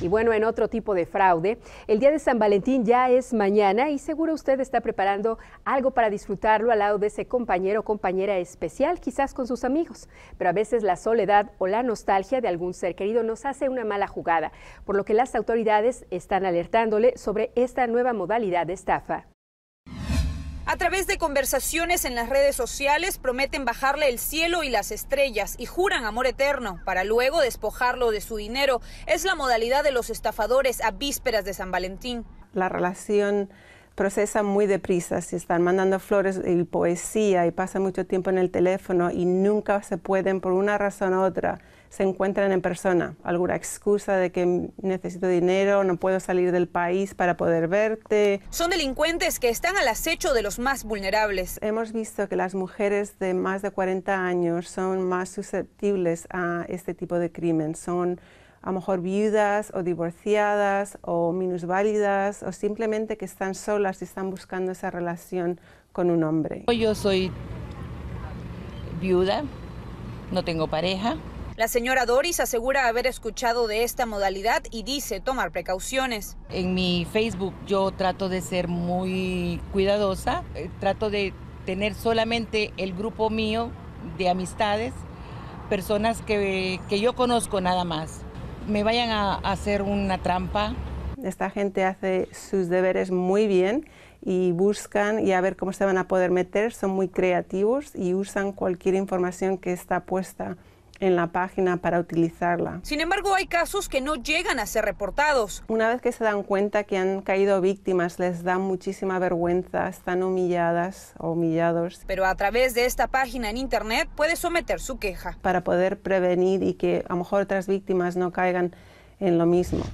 Y bueno, en otro tipo de fraude, el día de San Valentín ya es mañana y seguro usted está preparando algo para disfrutarlo al lado de ese compañero o compañera especial, quizás con sus amigos. Pero a veces la soledad o la nostalgia de algún ser querido nos hace una mala jugada, por lo que las autoridades están alertándole sobre esta nueva modalidad de estafa. A través de conversaciones en las redes sociales prometen bajarle el cielo y las estrellas y juran amor eterno para luego despojarlo de su dinero. Es la modalidad de los estafadores a vísperas de San Valentín. La relación procesa muy deprisa, si están mandando flores y poesía y pasan mucho tiempo en el teléfono y nunca se pueden por una razón u otra se encuentran en persona. Alguna excusa de que necesito dinero, no puedo salir del país para poder verte. Son delincuentes que están al acecho de los más vulnerables. Hemos visto que las mujeres de más de 40 años son más susceptibles a este tipo de crimen. Son a lo mejor viudas o divorciadas o minusválidas o simplemente que están solas y están buscando esa relación con un hombre. Yo soy viuda, no tengo pareja, la señora Doris asegura haber escuchado de esta modalidad y dice tomar precauciones. En mi Facebook yo trato de ser muy cuidadosa, eh, trato de tener solamente el grupo mío de amistades, personas que, yo conozco nada más. Me vayan a, a hacer una trampa. Esta gente hace sus deberes muy bien y buscan y a ver cómo se van a poder meter, son muy creativos y usan cualquier información que está puesta en la página para utilizarla. Sin embargo, hay casos que no llegan a ser reportados. Una vez que se dan cuenta que han caído víctimas, les da muchísima vergüenza, están humilladas o humillados. Pero a través de esta página en Internet puede someter su queja. Para poder prevenir y que a lo mejor otras víctimas no caigan en lo mismo.